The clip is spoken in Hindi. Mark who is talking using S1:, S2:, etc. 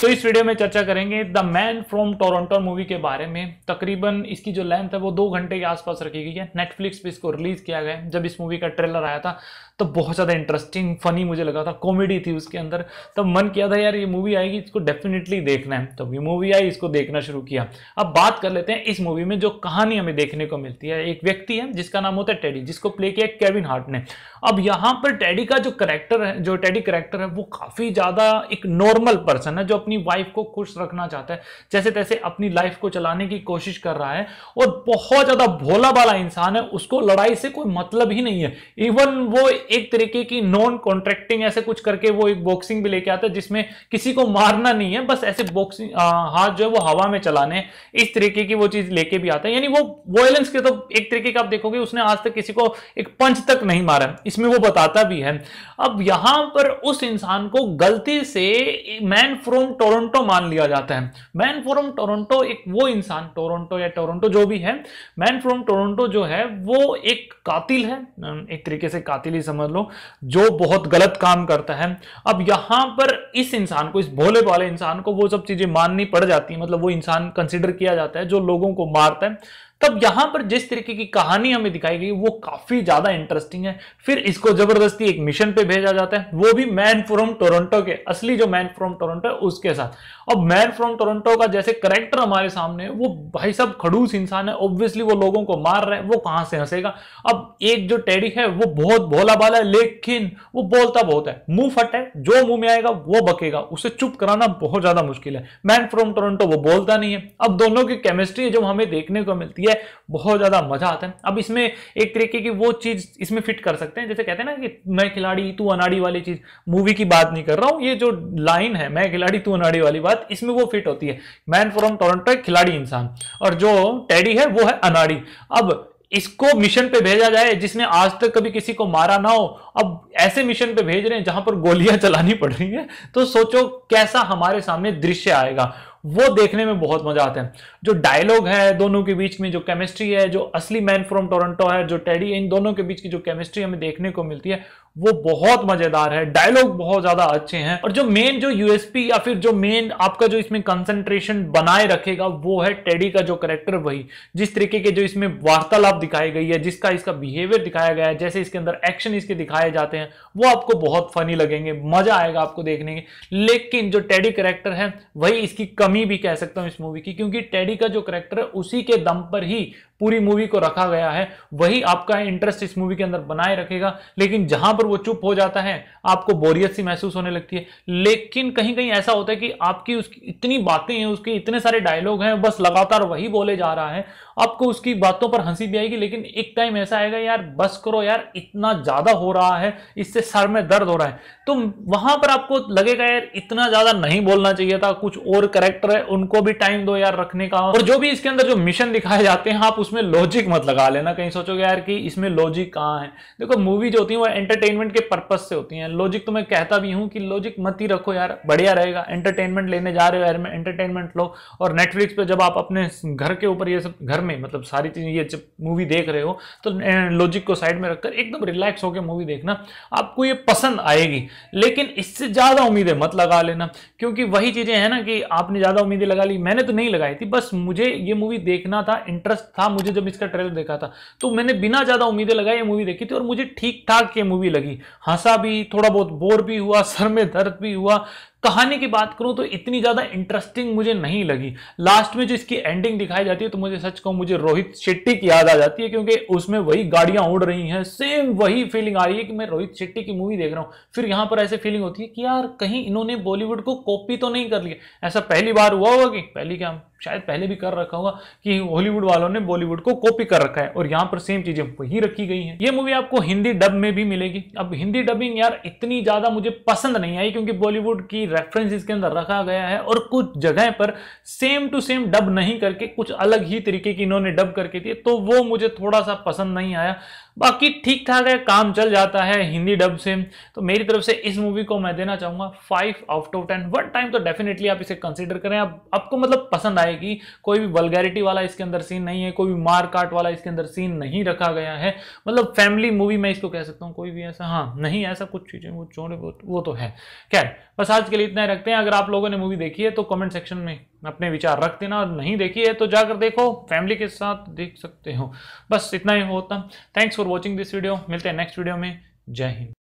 S1: तो इस वीडियो में चर्चा करेंगे the man from Toronto movie के बारे में तकरीबन इसकी जो लेंथ है वो दो घंटे के आसपास रखी गई है नेटफ्लिक्स पे इसको रिलीज किया गया है जब इस मूवी का ट्रेलर आया था तो बहुत ज़्यादा इंटरेस्टिंग फनी मुझे लगा था कॉमेडी थी उसके अंदर तब तो मन किया था यार ये मूवी आएगी इसको डेफिनेटली देखना है तब तो ये मूवी आई इसको देखना शुरू किया अब बात कर लेते हैं इस मूवी में जो कहानी हमें देखने को मिलती है एक व्यक्ति है जिसका नाम होता है टेडी जिसको प्ले किया केविन हार्ट ने अब यहाँ पर टेडी का जो करेक्टर है जो टेडी करेक्टर है वो काफ़ी ज़्यादा एक नॉर्मल पर्सन है जो अपनी वाइफ को खुश रखना चाहता है जैसे तैसे अपनी लाइफ को चलाने की कोशिश कर रहा है और बहुत ज्यादा भोला वाला इंसान है उसको लड़ाई से कोई मतलब ही नहीं है इवन वो एक तरीके की नॉन कॉन्ट्रैक्टिंग ऐसे कुछ करके वो एक बॉक्सिंग भी लेके आता है जिसमें किसी को मारना नहीं है बस ऐसे बॉक्सिंग हाथ जो है वो हवा में चलाने इस तरीके की वो चीज लेके भी आता है यानी वो वॉयलेंस के तो एक तरीके का आप देखोगे उसने आज तक किसी को एक पंच तक नहीं मारा इसमें वो बताता भी है अब यहां पर उस इंसान को गलती से मैन फ्रॉम टोरंटो मान लिया जाता है मैन फ्रॉम टोरंटो एक वो इंसान टोरंटो या टोरंटो जो भी है मैन फ्रॉम टोरंटो जो है वो एक कातिल है एक तरीके से कातिल ही समझ लो जो बहुत गलत काम करता है अब यहां पर इस इंसान को इस भोले भाले इंसान को वो सब चीजें माननी पड़ जाती है मतलब वो इंसान कंसिडर किया जाता है जो लोगों को मारता है तब यहां पर जिस तरीके की कहानी हमें दिखाई गई वो काफी ज्यादा इंटरेस्टिंग है फिर इसको जबरदस्ती एक मिशन पे भेजा जाता है वो भी मैन फ्रॉम टोरंटो के असली जो मैन फ्रॉम टोरंटो है उसके साथ अब मैन फ्रॉम टोरंटो का जैसे करेक्टर हमारे सामने है वो भाई साहब खड़ूस इंसान है ऑब्वियसली वो लोगों को मार रहे हैं वो कहां से हंसेगा अब एक जो टेडी है वो बहुत भोला भाला है लेकिन वो बोलता बहुत है मुंह फट है जो मुंह में आएगा वो बकेगा उसे चुप कराना बहुत ज्यादा मुश्किल है मैन फ्रॉम टोरंटो वो बोलता नहीं है अब दोनों की केमिस्ट्री जो हमें देखने को मिलती है होती है बहुत ज़्यादा मजा आता है अब इसमें एक तरीके की वो चीज़ इसमें फिट कर सकते हैं जैसे कहते हैं ना कि मैं खिलाड़ी तू अनाड़ी वाली चीज़ मूवी की बात नहीं कर रहा हूँ ये जो लाइन है मैं खिलाड़ी तू अनाड़ी वाली बात इसमें वो फिट होती है मैन फ्रॉम टोरंटो खिलाड़ी इंसान और जो टेडी है वो है अनाड़ी अब इसको मिशन पे भेजा जाए जिसने आज तक कभी किसी को मारा ना हो अब ऐसे मिशन पे भेज रहे हैं जहां पर गोलियां चलानी पड़ रही हैं तो सोचो कैसा हमारे सामने दृश्य आएगा वो देखने में बहुत मजा आता है जो डायलॉग है दोनों के बीच में जो केमिस्ट्री है जो असली मैन फ्रॉम टोरंटो है जो टेडी इन दोनों के बीच की जो केमिस्ट्री हमें देखने को मिलती है वो बहुत मजेदार है डायलॉग बहुत ज्यादा अच्छे हैं और जो मेन जो यूएसपी या फिर जो मेन आपका जो इसमें कंसंट्रेशन बनाए रखेगा वो है टेडी का जो करेक्टर वही जिस तरीके के जो इसमें वार्तालाप दिखाई गई है जिसका इसका बिहेवियर दिखाया गया है जैसे इसके अंदर एक्शन इसके दिखाए जाते हैं वो आपको बहुत फनी लगेंगे मजा आएगा आपको देखने के लेकिन जो टेडी करेक्टर है वही इसकी कमी भी कह सकता हूं इस मूवी की क्योंकि टेडी का जो करेक्टर है उसी के दम पर ही पूरी मूवी को रखा गया है वही आपका इंटरेस्ट इस मूवी के अंदर बनाए रखेगा लेकिन जहां पर पर वो चुप हो जाता है आपको बोरियत सी महसूस होने लगती है लेकिन कहीं कहीं ऐसा होता है कि आपकी उसकी इतनी बातें हैं उसके इतने सारे डायलॉग हैं बस लगातार वही बोले जा रहा है आपको उसकी बातों पर हंसी भी आएगी लेकिन एक टाइम ऐसा आएगा यार बस करो यार इतना ज़्यादा हो रहा है इससे सर में दर्द हो रहा है तो वहां पर आपको लगेगा यार इतना ज़्यादा नहीं बोलना चाहिए था कुछ और करेक्टर है उनको भी टाइम दो यार रखने का और जो भी इसके अंदर जो मिशन दिखाए जाते हैं आप उसमें लॉजिक मत लगा लेना कहीं सोचोगे यार कि इसमें लॉजिक कहाँ है देखो मूवी जो होती है वो एंटरटेन एंटरटेनमेंट के पर्पज से होती हैं लॉजिक तो मैं कहता भी हूं कि लॉजिक मत ही रखो यार बढ़िया रहेगा एंटरटेनमेंट लेने जा रहे हो यार एंटरटेनमेंट लो और नेटफ्लिक्स पे जब आप अपने घर के ऊपर ये सब घर में मतलब सारी चीज़ें ये जब मूवी देख रहे हो तो लॉजिक को साइड में रखकर एकदम रिलैक्स होकर मूवी देखना आपको ये पसंद आएगी लेकिन इससे ज़्यादा उम्मीदें मत लगा लेना क्योंकि वही चीज़ें हैं ना कि आपने ज़्यादा उम्मीदें लगा ली मैंने तो नहीं लगाई थी बस मुझे ये मूवी देखना था इंटरेस्ट था मुझे जब इसका ट्रेलर देखा था तो मैंने बिना ज़्यादा उम्मीदें लगाई ये मूवी देखी थी और मुझे ठीक ठाक ये मूवी लगी लगी हंसा भी थोड़ा बहुत बोर भी हुआ सर में दर्द भी हुआ कहानी की बात करूं तो इतनी ज़्यादा इंटरेस्टिंग मुझे नहीं लगी लास्ट में जो इसकी एंडिंग दिखाई जाती है तो मुझे सच कहूं मुझे रोहित शेट्टी की याद आ जाती है क्योंकि उसमें वही गाड़ियां उड़ रही हैं सेम वही फीलिंग आ रही है कि मैं रोहित शेट्टी की मूवी देख रहा हूँ फिर यहाँ पर ऐसे फीलिंग होती है कि यार कहीं इन्होंने बॉलीवुड को कॉपी तो नहीं कर लिया ऐसा पहली बार हुआ होगा कि पहली क्या शायद पहले भी कर रखा होगा कि हॉलीवुड वालों ने बॉलीवुड को कॉपी कर रखा है और यहाँ पर सेम चीजें वही रखी गई हैं ये मूवी आपको हिंदी डब में भी मिलेगी अब हिंदी डबिंग यार इतनी ज्यादा मुझे पसंद नहीं आई क्योंकि बॉलीवुड की रेफरेंस इसके अंदर रखा गया है और कुछ जगह पर सेम टू सेम डब नहीं करके कुछ अलग ही तरीके की इन्होंने डब करके दिए तो वो मुझे थोड़ा सा पसंद नहीं आया बाकी ठीक ठाक है काम चल जाता है हिंदी डब से तो मेरी तरफ से इस मूवी को मैं देना चाहूंगा five out of ten one time तो डेफिनेटली आप इसे कंसिडर करें आप, आपको मतलब पसंद आएगी कोई भी वलगैरिटी वाला इसके अंदर सीन नहीं है कोई भी मार काट वाला इसके अंदर सीन नहीं रखा गया है मतलब फैमिली मूवी मैं इसको कह सकता हूँ कोई भी ऐसा हाँ नहीं ऐसा कुछ चीज़ें वो चोड़े वो, तो है खैर बस आज के लिए इतना ही रखते हैं अगर आप लोगों ने मूवी देखी है तो कमेंट सेक्शन में अपने विचार रख देना और नहीं देखी है तो जाकर देखो फैमिली के साथ देख सकते हो बस इतना ही होता thanks for watching this video मिलते हैं नेक्स्ट वीडियो में जय हिंद